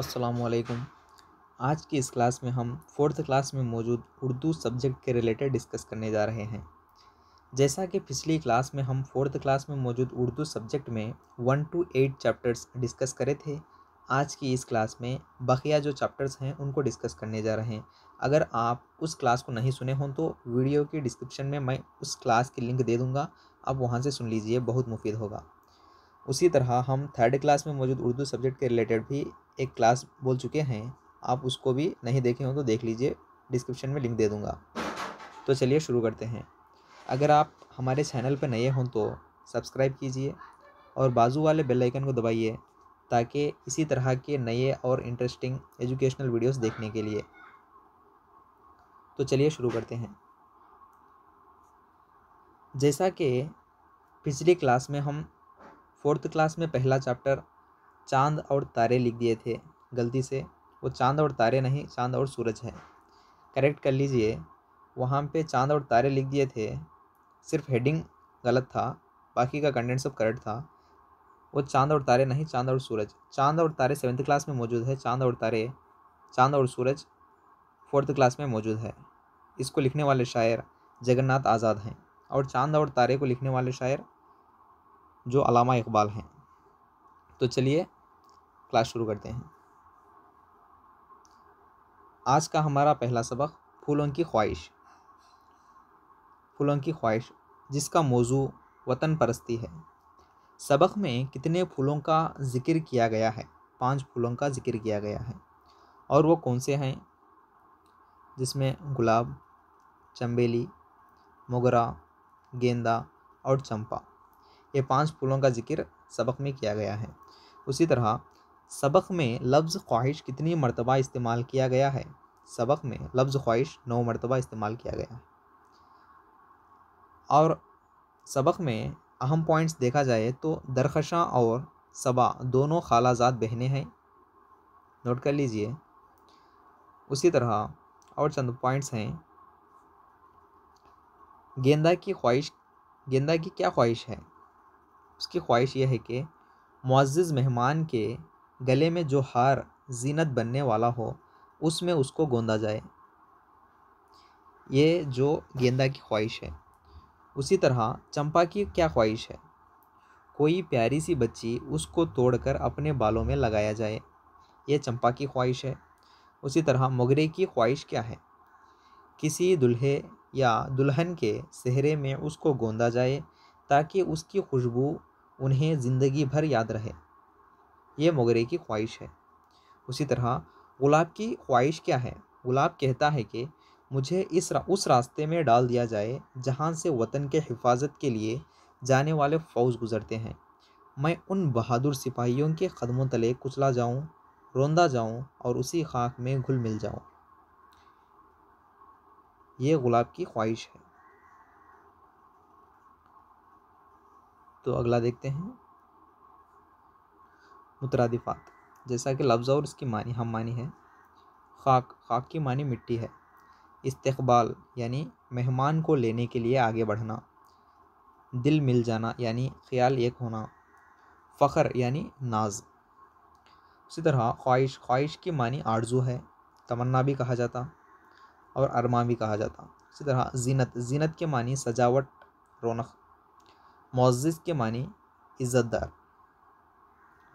अस्सलाम आज की इस क्लास में हम फोर्थ क्लास में मौजूद उर्दू सब्जेक्ट के रिलेटेड डिस्कस करने जा रहे हैं जैसा कि पिछली क्लास में हम फोर्थ क्लास में मौजूद उर्दू सब्जेक्ट में one two eight chapters discuss करे थे आज की इस क्लास में बकिया जो चैप्टर्स हैं उनको डिस्कस करने जा रहे हैं अगर आप उस क्लास को नहीं सुने हों तो वीडियो के डिस्क्रिप्शन में मैं उस क्लास की लिंक दे दूँगा आप वहाँ से सुन लीजिए बहुत मुफीद होगा उसी तरह हम थर्ड क्लास में मौजूद उर्दू सब्जेक्ट के रिलेटेड भी एक क्लास बोल चुके हैं आप उसको भी नहीं देखे हो तो देख लीजिए डिस्क्रिप्शन में लिंक दे दूँगा तो चलिए शुरू करते हैं अगर आप हमारे चैनल पर नए हों तो सब्सक्राइब कीजिए और बाजू वाले बेल आइकन को दबाइए ताकि इसी तरह के नए और इंटरेस्टिंग एजुकेशनल वीडियोस देखने के लिए तो चलिए शुरू करते हैं जैसा कि पिछली क्लास में हम फोर्थ क्लास में पहला चैप्टर चांद और तारे लिख दिए थे गलती से वो चांद और तारे नहीं चांद और सूरज है करेक्ट कर लीजिए वहाँ पे चांद और तारे लिख दिए थे सिर्फ हेडिंग गलत था बाकी का कंटेंट सब करेक्ट था वो चांद और तारे नहीं चांद और सूरज चांद और तारे सेवन्थ क्लास में मौजूद है चांद और तारे चांद और सूरज फोर्थ क्लास में मौजूद है इसको लिखने वाले शायर जगन्नाथ आज़ाद हैं और चांद और तारे को लिखने वाले शायर जो अलामा इकबाल हैं तो चलिए क्लास शुरू करते हैं आज का हमारा पहला सबक फूलों की ख्वाहिश फूलों की ख्वाहिश जिसका मौजू वतन परस्ती है सबक में कितने फूलों का जिक्र किया गया है पांच फूलों का जिक्र किया गया है और वो कौन से हैं जिसमें गुलाब चंबेली मोगरा गेंदा और चंपा ये पांच फूलों का जिक्र सबक में किया गया है उसी तरह सबक में लफ्ज़ ख्वाहिश कितनी मरतबा इस्तेमाल किया गया है सबक में लफ्ज़ ख्वाहिश नौ मरतबा इस्तेमाल किया गया है और सबक में अहम पॉइंट्स देखा जाए तो दरखशां और सबा दोनों खालाजात बहनें हैं नोट कर लीजिए उसी तरह और चंद पॉइंट्स हैं गेंदा की ख्वाहिश गेंदा की क्या ख्वाहिश है उसकी ख्वाहिश यह है कि मुआज़ मेहमान के गले में जो हार जीनत बनने वाला हो उसमें उसको गोंदा जाए ये जो गेंदा की ख्वाहिश है उसी तरह चंपा की क्या ख्वाहिश है कोई प्यारी सी बच्ची उसको तोड़कर अपने बालों में लगाया जाए यह चंपा की ख्वाहिश है उसी तरह मोगरे की ख्वाहिश क्या है किसी दुल्हे या दुल्हन के सेहरे में उसको गोंदा जाए ताकि उसकी खुशबू उन्हें ज़िंदगी भर याद रहे ये मोगरे की ख्वाहिश है उसी तरह गुलाब की ख्वाहिश क्या है गुलाब कहता है कि मुझे इस रा, उस रास्ते में डाल दिया जाए जहाँ से वतन के हिफाजत के लिए जाने वाले फ़ौज गुज़रते हैं मैं उन बहादुर सिपाहियों के कदमों तले कुचला जाऊँ रोंदा जाऊँ और उसी खाक में घुल मिल जाऊँ ये गुलाब की ख्वाहिश है तो अगला देखते हैं मुतरादिफात जैसा कि लफ्ज़ और इसकी मानी हम मानी है खाक खाक की मानी मिट्टी है इस्तबाल यानी मेहमान को लेने के लिए आगे बढ़ना दिल मिल जाना यानी ख्याल एक होना फ़खर यानी नाज उसी तरह ख्वाहिश ख्वाहिश की मानी आरजू है तमन्ना भी कहा जाता और अरमा भी कहा जाता इसी तरह जीनत जीनत के मानी सजावट रौनक मोजिस के मानी इज़्ज़तदार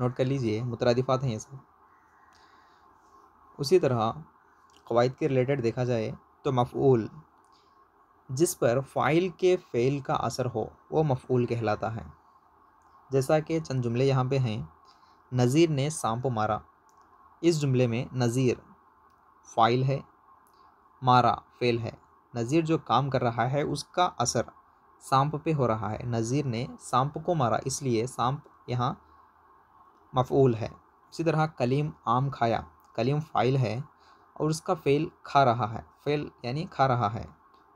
नोट कर लीजिए मुतरदिफ़ात हैं ये सब उसी तरह कवायद के रिलेटेड देखा जाए तो मफूल जिस पर फ़ाइल के फ़ेल का असर हो वो मफूल कहलाता है जैसा कि चंद जुमले यहाँ पे हैं नज़ीर ने सांप मारा इस जुमले में नज़ीर फ़ाइल है मारा फेल है नज़ीर जो काम कर रहा है उसका असर सांप पे हो रहा है नज़ीर ने सांप को मारा इसलिए सांप यहाँ मफूल है इसी तरह कलीम आम खाया कलीम फ़ाइल है और उसका फ़ेल खा रहा है फ़ेल यानी खा रहा है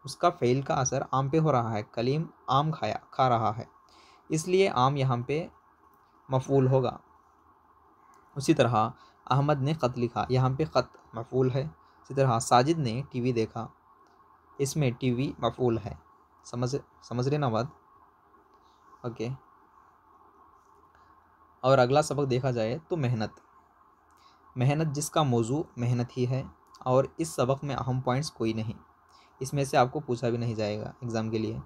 उसका फ़ेल का असर आम पे हो रहा है कलीम आम खाया खा रहा है इसलिए आम यहाँ पे मफूल होगा उसी तरह अहमद ने ख़त लिखा यहाँ पे ख़त मफूल है इसी तरह साजिद ने टीवी देखा इसमें टीवी मफूल है समझ समझ रहे ना बात ओके और अगला सबक देखा जाए तो मेहनत मेहनत जिसका मौजू मेहनत ही है और इस सबक में अहम पॉइंट्स कोई नहीं इसमें से आपको पूछा भी नहीं जाएगा एग्ज़ाम के लिए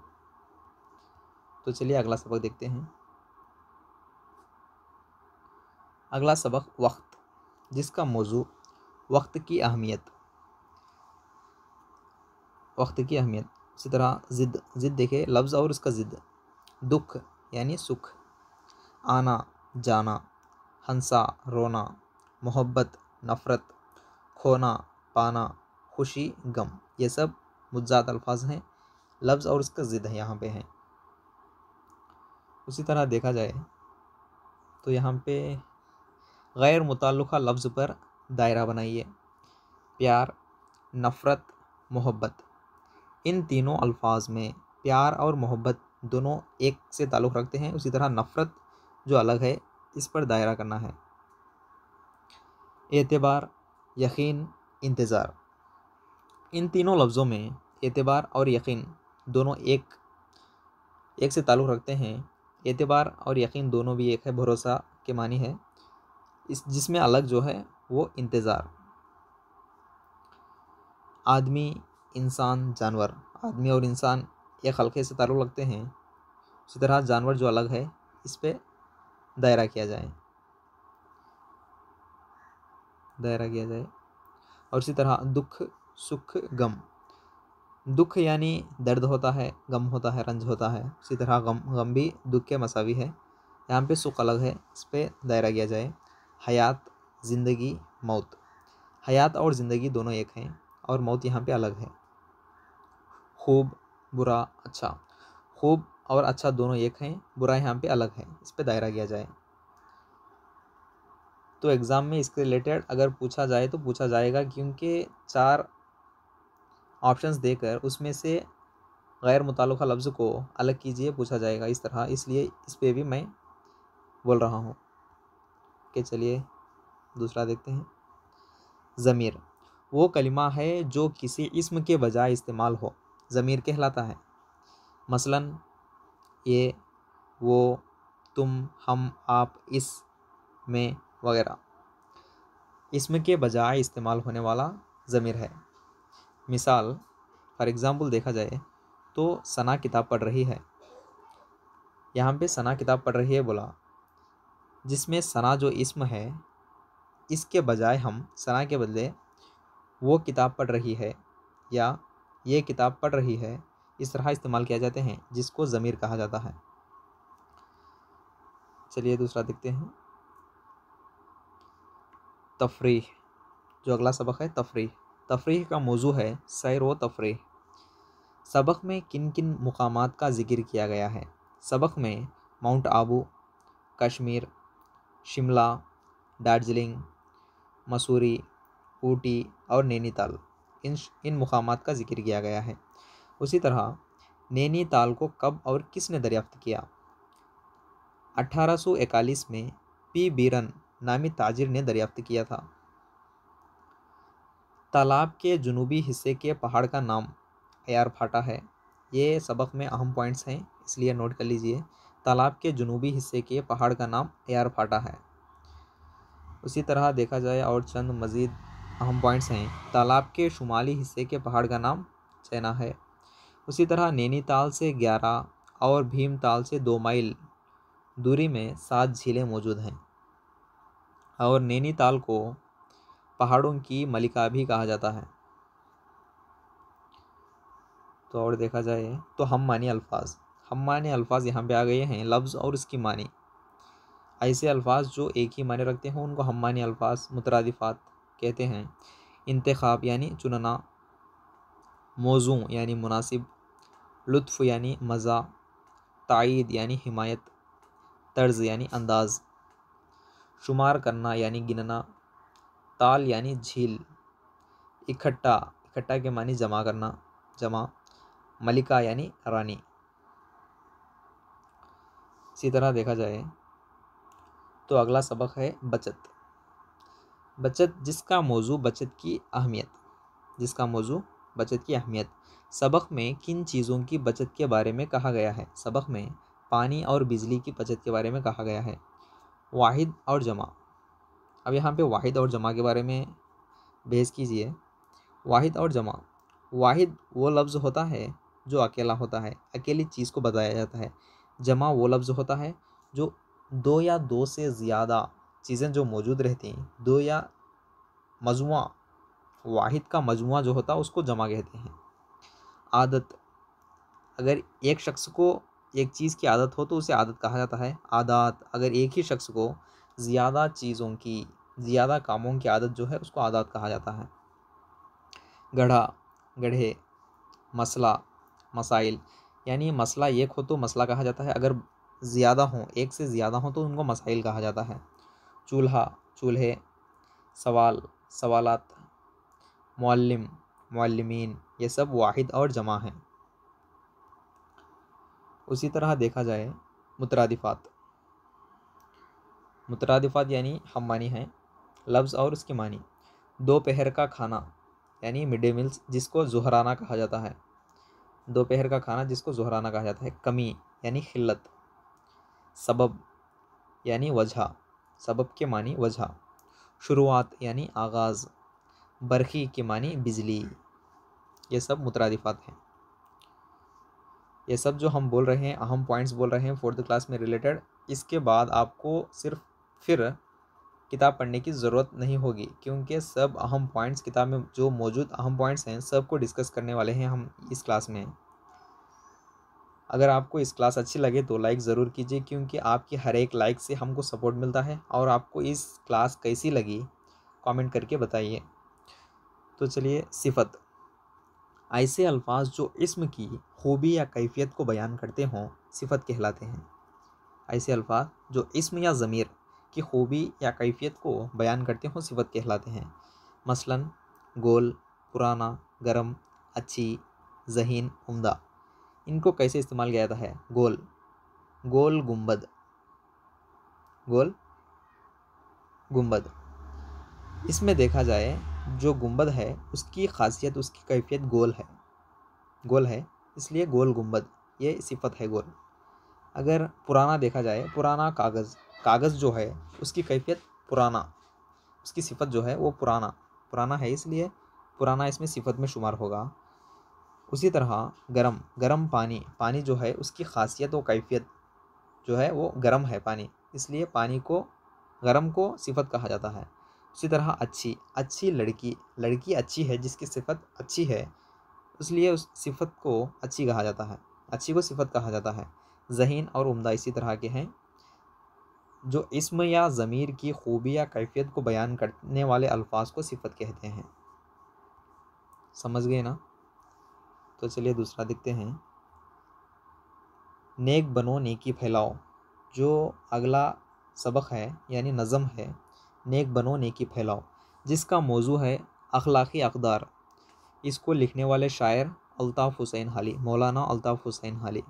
तो चलिए अगला सबक देखते हैं अगला सबक वक्त जिसका मौजू वक्त की अहमियत वक्त की अहमियत इसी तरह ज़िद ज़िद देखिए लफ्ज़ और इसका ज़िद दुख यानी सुख आना जाना हंसा रोना मोहब्बत नफ़रत खोना पाना खुशी गम ये सब मुजाद अल्फाज हैं लफ्ज़ और इसका ज़िद है यहाँ पे हैं उसी तरह देखा जाए तो यहाँ पे गैर मुतल लफ्ज़ पर दायरा बनाइए प्यार नफ़रत मोहब्बत इन तीनों अल्फाज में प्यार और मोहब्बत दोनों एक से ताल्लुक़ रखते हैं उसी तरह नफ़रत जो अलग है इस पर दायरा करना है एतबार यकीन इंतज़ार इन तीनों लफ्ज़ों में एतबार और यकीन दोनों एक एक से ताल्लुक़ रखते हैं एतबार और यकीन दोनों भी एक है भरोसा के मानी है इस जिसमें अलग जो है वो इंतज़ार आदमी इंसान जानवर आदमी और इंसान एक हल्के से ताल्लुक़ लगते हैं उसी तरह जानवर जो अलग है इस पर दायरा किया जाए दायरा किया जाए और इसी तरह दुख सुख गम दुख यानी दर्द होता है गम होता है रंज होता है इसी तरह गम गम भी दुख के मसावी है यहाँ पे सुख अलग है इस पर दायरा किया जाए हयात ज़िंदगी मौत हयात और ज़िंदगी दोनों एक हैं और मौत यहाँ पे अलग है खूब बुरा अच्छा खूब और अच्छा दोनों एक हैं बुरा यहाँ पे अलग है इस पर दायरा किया जाए तो एग्ज़ाम में इसके रिलेटेड अगर पूछा जाए तो पूछा जाएगा क्योंकि चार ऑप्शंस देकर उसमें से गैर मुतल लफ्ज़ को अलग कीजिए पूछा जाएगा इस तरह इसलिए इस पर भी मैं बोल रहा हूँ के चलिए दूसरा देखते हैं ज़मीर वो कलिमा है जो किसी इसम के बजाय इस्तेमाल हो ज़मीर कहलाता है मसलन ये वो तुम हम आप इस में वगैरह इसम के बजाय इस्तेमाल होने वाला ज़मीर है मिसाल फॉर एग्ज़ाम्पल देखा जाए तो सना किताब पढ़ रही है यहाँ पे सना किताब पढ़ रही है बोला जिसमें सना जो इसम है इसके बजाय हम सना के बदले वो किताब पढ़ रही है या ये किताब पढ़ रही है इस तरह इस्तेमाल किया जाते हैं जिसको ज़मीर कहा जाता है चलिए दूसरा देखते हैं तफरी जो अगला सबक है तफरी तफरी का मौजू है सैर व तफरी सबक में किन किन मकाम का जिक्र किया गया है सबक में माउंट आबू कश्मीर शिमला दार्जिलिंग मसूरी ऊटी और नैनीताल इन इन मकाम का जिक्र किया गया है उसी तरह नैनीताल को कब और किसने दरियाफ्त किया 1841 में पी बीरन नामी ताजिर ने दरियाफ्त किया था तालाब के जनूबी हिस्से के पहाड़ का नाम अयार फाटा है ये सबक में अहम पॉइंट्स हैं इसलिए नोट कर लीजिए तालाब के जनूबी हिस्से के पहाड़ का नाम अयार फाटा है उसी तरह देखा जाए और चंद मज़ीद अहम पॉइंट्स हैं तालाब के शुमाली हिस्से के पहाड़ का नाम चैना है उसी तरह नैनीताल से ग्यारह और भीमताल से दो माइल दूरी में सात झीलें मौजूद हैं और नैनीताल को पहाड़ों की मलिका भी कहा जाता है तो और देखा जाए तो हम मानी अल्फाज हम मानी अल्फाज यहाँ पे आ गए हैं लफ्ज़ और इसकी मानी ऐसे अल्फाज जो एक ही माने रखते हैं उनको हम मानी अल्फाज मुतरदिफ़ात कहते हैं इंतखब यानी चुनना मौजू यानी मुनासिब लुत्फ़ यानी मज़ा तइद यानी हिमायत तर्ज यानी अंदाज शुमार करना यानी गिनना ताल यानी झील इकट्ठा इकट्ठा के मानी जमा करना जमा मलिका यानी रानी इसी तरह देखा जाए तो अगला सबक है बचत बचत जिसका मौजू बचत की अहमियत जिसका मौजू बचत की अहमियत सबक में किन चीज़ों की बचत के बारे में कहा गया है सबक में पानी और बिजली की बचत के बारे में कहा गया है वाहिद और जमा अब यहाँ पे वाहिद और जमा के बारे में बहस कीजिए वाहिद और जमा वाहिद वो लफ्ज़ होता है जो अकेला होता है अकेली चीज़ को बताया जाता है जमा वो लफ्ज़ होता है जो दो या दो से ज़्यादा चीज़ें जो मौजूद रहती हैं दो या मजमु वाहिद का मजमु जो होता है उसको जमा कहते हैं आदत अगर एक शख्स को एक चीज़ की आदत हो तो उसे आदत कहा जाता है आदात अगर एक ही शख्स को ज़्यादा चीज़ों की ज़्यादा कामों की आदत जो है उसको आदत कहा जाता है गढ़ा गढ़े मसला मसाइल यानी मसला एक हो तो मसला कहा जाता है अगर ज़्यादा हों एक से ज़्यादा हों तो उनको मसाइल कहा जाता है चूल्हा चूल्हे सवाल सवालत मौलम मौलमीन ये सब वाहिद और जमा हैं उसी तरह देखा जाए मुतरदिफ़ात मुतरदिफ़ात यानी हम मानी हैं लफ्ज़ और उसके मानी दोपहर का खाना यानी मिड डे मील्स जिसको जहराना कहा जाता है दोपहर का खाना जिसको जहराना कहा जाता है कमी यानी खिल्लत सबब यानी वजह सबब के मानी वजह शुरुआत यानी आगाज़ बरखी के मानी बिजली ये सब मुतरदिफ़ात हैं ये सब जो हम बोल रहे हैं अहम पॉइंट्स बोल रहे हैं फोर्थ क्लास में रिलेटेड इसके बाद आपको सिर्फ फिर किताब पढ़ने की ज़रूरत नहीं होगी क्योंकि सब अहम पॉइंट्स किताब में जो मौजूद अहम पॉइंट्स हैं सबको डिस्कस करने वाले हैं हम इस क्लास में अगर आपको इस क्लास अच्छी लगे तो लाइक ज़रूर कीजिए क्योंकि आपकी हर एक लाइक से हमको सपोर्ट मिलता है और आपको इस क्लास कैसी लगी कमेंट करके बताइए तो चलिए सिफत ऐसे अल्फाज जो इसम की खूबी या कैफियत को बयान करते हों सिफत कहलाते हैं ऐसे अल्फाज जो इसम या ज़मीर की खूबी या कैफियत को बयान करते हों सिफत कहलाते हैं मसलन गोल पुराना गर्म अच्छी जहीन उमदा इनको कैसे इस्तेमाल किया जाता है गोल गोल गुंबद गोल गुंबद इसमें देखा जाए जो गुंबद है उसकी खासियत उसकी कैफियत गोल है गोल है इसलिए गोल गुंबद ये सिफत है गोल अगर पुराना देखा जाए पुराना कागज़ कागज़ जो है उसकी कैफियत पुराना उसकी सिफत जो है वो पुराना पुराना है इसलिए पुराना इसमें सिफत में शुमार होगा उसी तरह गर्म गर्म पानी पानी जो है उसकी खासियत व कैफियत जो है वो गर्म है पानी इसलिए पानी को गर्म को सिफत कहा जाता है उसी तरह अच्छी अच्छी लड़की लड़की अच्छी है जिसकी सिफत अच्छी है इसलिए उस सिफत को अच्छी कहा जाता है अच्छी को सिफत कहा जाता है जहीन और उम्दा इसी तरह के हैं जो इसम या ज़मीर की खूबी या कैफियत को बयान करने वाले अल्फाज को सिफत कहते हैं समझ गए ना तो चलिए दूसरा देखते हैं नेक बनो नेकी फैलाओ जो अगला सबक है यानी नज़म है नेक बनो नेकी फैलाओ जिसका मौजू है अखलाक़ी अकदार इसको लिखने वाले शायर अल्ताफ़ हुसैन हाली मौलाना अल्ताफ़ हुसैन हाली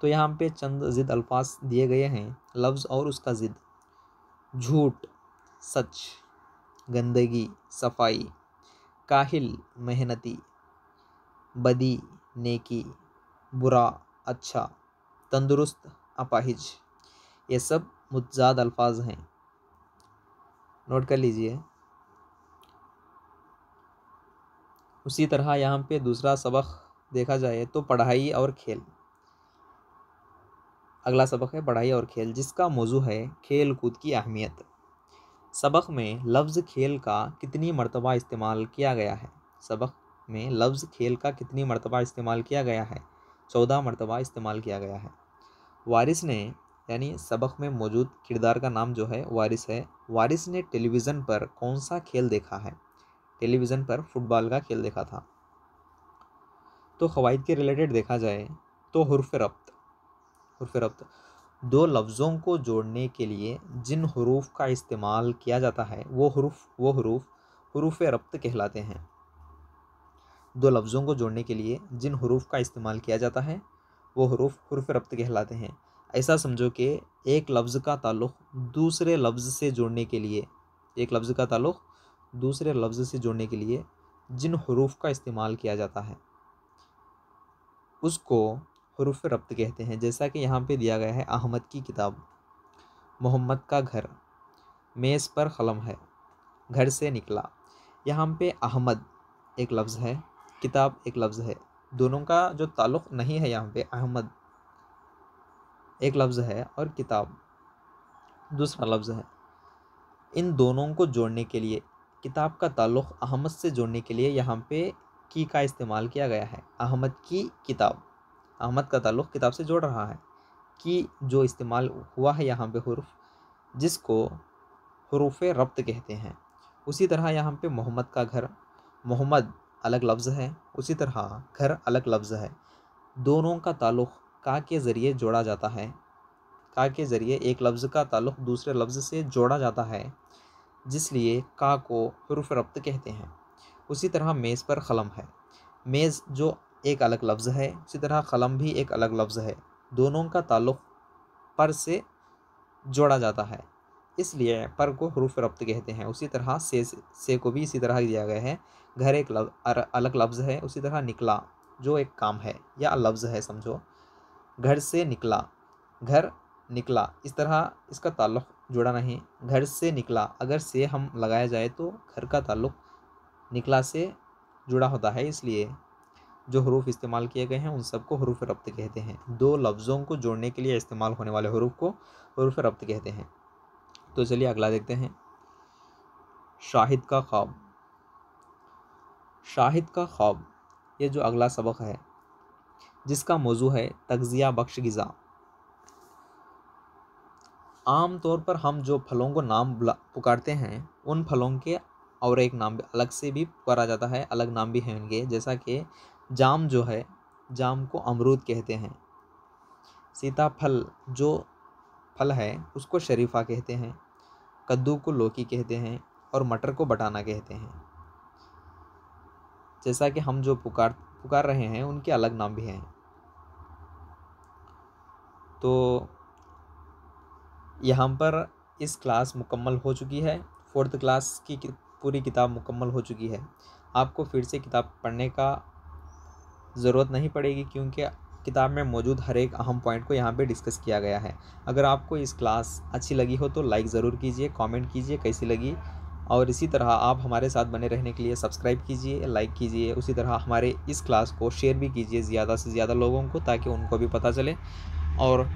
तो यहाँ पे चंद ज़िद अल्फाज दिए गए हैं लफ्ज़ और उसका ज़िद झूठ सच गंदगी सफाई काहिल मेहनती बदी नेकी बुरा अच्छा तंदुरुस्त अपाहिज ये सब मुजाद अल्फाज हैं नोट कर लीजिए उसी तरह यहाँ पे दूसरा सबक देखा जाए तो पढ़ाई और खेल अगला सबक है पढ़ाई और खेल जिसका मौजू है खेल कूद की अहमियत सबक में लफ्ज़ खेल का कितनी मरतबा इस्तेमाल किया गया है सबक में लफ्ज़ खेल का कितनी मरतबा इस्तेमाल किया गया है चौदह मरतबा इस्तेमाल किया गया है वारिस ने यानी सबक में मौजूद किरदार का नाम जो है वारिस है वारिस ने टेलीविज़न पर कौन सा खेल देखा है टेलीविज़न पर फुटबॉल का खेल देखा था तो क़वायद के रिलेटेड देखा जाए तो हरफ रब्त हरफ रब्त दो लफ्ज़ों को जोड़ने के लिए जिन हरूफ का इस्तेमाल किया जाता है वो हरूफ वो हरूफ हरूफ रब्त कहलाते हैं दो लफ्ज़ों को जोड़ने के लिए जिन हरूफ का इस्तेमाल किया जाता है वो हरूफ हरूफ रब्त कहलाते हैं ऐसा समझो कि एक लफ्ज़ का ताल्लुक़ दूसरे लफ्ज़ से जोड़ने के लिए एक लफ्ज़ का ताल्लुक़ दूसरे लफ्ज़ से जोड़ने के लिए जिन हरूफ का इस्तेमाल किया जाता है उसको हरूफ रब्त कहते हैं जैसा कि यहाँ पे दिया गया है अहमद की किताब मोहम्मद का घर मेज़ पर कलम है घर से निकला यहाँ पे अहमद एक लफ्ज़ है किताब एक लफ्ज़ है दोनों का जो ताल्लुक़ नहीं है यहाँ पे अहमद एक लफ्ज़ है और किताब दूसरा लफ्ज़ है इन दोनों को जोड़ने के लिए किताब का ताल्लुक़ अहमद से जोड़ने के लिए यहाँ पे की का इस्तेमाल किया गया है अहमद की किताब अहमद का ताल्लुक़ किताब से जोड़ रहा है की जो इस्तेमाल हुआ है यहाँ पे हरूफ जिसको हरूफ रब्त कहते हैं उसी तरह यहाँ पे मोहम्मद का घर मोहम्मद अलग लफ्ज़ है उसी तरह घर अलग लफ्ज़ है दोनों का ताल्लुक़ का के ज़रिए जोड़ा जाता है का के ज़रिए एक लफ्ज़ का ताल्लुक़ दूसरे लफ्ज़ से जोड़ा जाता है जिसलिए का को हरूफ रब्त कहते हैं उसी तरह मेज़ पर क़लम है मेज़ जो एक अलग लफ्ज़ है उसी तरह क़लम भी एक अलग लफ्ज़ है दोनों का ताल्लुक़ पर से जोड़ा जाता है इसलिए पर को हरूफ रब्त कहते हैं उसी तरह से से को भी इसी तरह दिया गया है घर एक लव, अर, अलग लफ्ज़ है उसी तरह निकला जो एक काम है या लफ्ज़ है समझो घर से निकला घर निकला इस तरह इसका ताल्लुक जुड़ा नहीं घर से निकला अगर से हम लगाया जाए तो घर का ताल्लुक निकला से जुड़ा होता है इसलिए जो हरूफ इस्तेमाल किए गए हैं उन सबको हरूफ रब्त कहते हैं दो लफ्ज़ों को जोड़ने के लिए इस्तेमाल होने वाले हरूफ को हरूफ रब्त कहते हैं तो चलिए अगला देखते हैं शाहिद का ख्वाब शाहिद का ख्वाब ये जो अगला सबक है जिसका मौजू है तगज़िया बख्श गज़ा आम तौर पर हम जो फलों को नाम पुकारते हैं उन फलों के और एक नाम अलग से भी पुकारा जाता है अलग नाम भी हैं उनके जैसा कि जाम जो है जाम को अमरूद कहते हैं सीताफल जो फल है उसको शरीफा कहते हैं कद्दू को लौकी कहते हैं और मटर को बटाना कहते हैं जैसा कि हम जो पुकार पुकार रहे हैं उनके अलग नाम भी हैं तो यहाँ पर इस क्लास मुकम्मल हो चुकी है फोर्थ क्लास की पूरी किताब मुकम्मल हो चुकी है आपको फिर से किताब पढ़ने का ज़रूरत नहीं पड़ेगी क्योंकि किताब में मौजूद हर एक अहम पॉइंट को यहाँ पे डिस्कस किया गया है अगर आपको इस क्लास अच्छी लगी हो तो लाइक ज़रूर कीजिए कमेंट कीजिए कैसी लगी और इसी तरह आप हमारे साथ बने रहने के लिए सब्सक्राइब कीजिए लाइक कीजिए उसी तरह हमारे इस क्लास को शेयर भी कीजिए ज़्यादा से ज़्यादा लोगों को ताकि उनको भी पता चले और